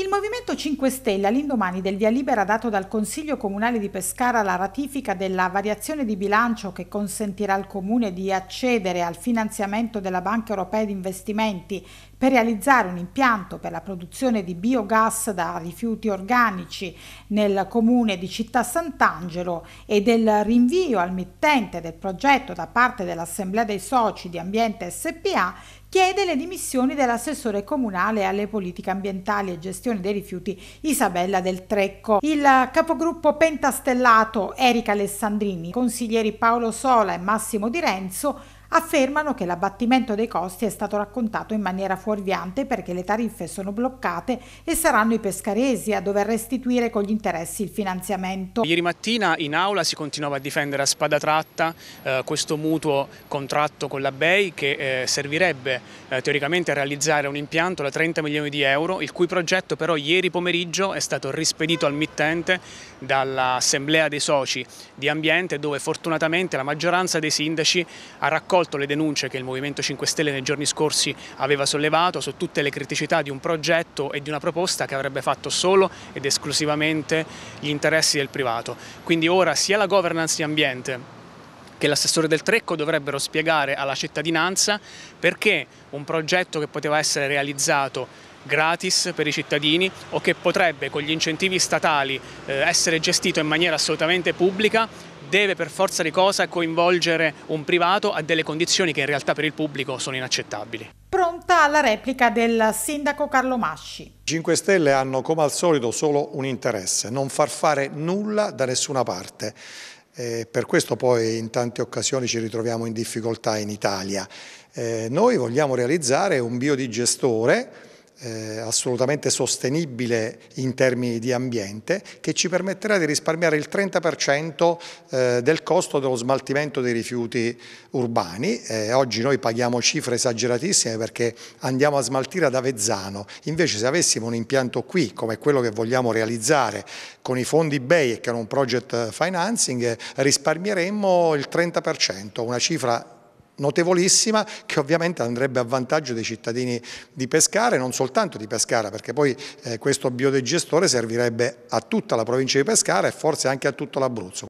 Il Movimento 5 Stelle all'indomani del via libera dato dal Consiglio Comunale di Pescara alla ratifica della variazione di bilancio che consentirà al Comune di accedere al finanziamento della Banca Europea di Investimenti per realizzare un impianto per la produzione di biogas da rifiuti organici nel comune di Città Sant'Angelo e del rinvio al mittente del progetto da parte dell'Assemblea dei Soci di Ambiente SPA chiede le dimissioni dell'assessore comunale alle politiche ambientali e gestione dei rifiuti Isabella del Trecco. Il capogruppo pentastellato Erika Alessandrini, consiglieri Paolo Sola e Massimo Di Renzo affermano che l'abbattimento dei costi è stato raccontato in maniera fuorviante perché le tariffe sono bloccate e saranno i pescaresi a dover restituire con gli interessi il finanziamento. Ieri mattina in aula si continuava a difendere a spada tratta eh, questo mutuo contratto con la BEI che eh, servirebbe eh, teoricamente a realizzare un impianto da 30 milioni di euro, il cui progetto però ieri pomeriggio è stato rispedito al mittente dall'assemblea dei soci di ambiente dove fortunatamente la maggioranza dei sindaci ha raccolto accolto le denunce che il Movimento 5 Stelle nei giorni scorsi aveva sollevato su tutte le criticità di un progetto e di una proposta che avrebbe fatto solo ed esclusivamente gli interessi del privato. Quindi ora sia la governance di ambiente che l'assessore del Trecco dovrebbero spiegare alla cittadinanza perché un progetto che poteva essere realizzato gratis per i cittadini o che potrebbe con gli incentivi statali eh, essere gestito in maniera assolutamente pubblica deve per forza di cosa coinvolgere un privato a delle condizioni che in realtà per il pubblico sono inaccettabili. Pronta la replica del sindaco Carlo Masci. 5 Stelle hanno come al solito solo un interesse, non far fare nulla da nessuna parte. Eh, per questo poi in tante occasioni ci ritroviamo in difficoltà in Italia. Eh, noi vogliamo realizzare un biodigestore eh, assolutamente sostenibile in termini di ambiente che ci permetterà di risparmiare il 30% eh, del costo dello smaltimento dei rifiuti urbani. Eh, oggi noi paghiamo cifre esageratissime perché andiamo a smaltire ad Avezzano, invece se avessimo un impianto qui come quello che vogliamo realizzare con i fondi BEI che è un project eh, financing risparmieremmo il 30%, una cifra notevolissima che ovviamente andrebbe a vantaggio dei cittadini di Pescara e non soltanto di Pescara perché poi eh, questo biodigestore servirebbe a tutta la provincia di Pescara e forse anche a tutto l'Abruzzo.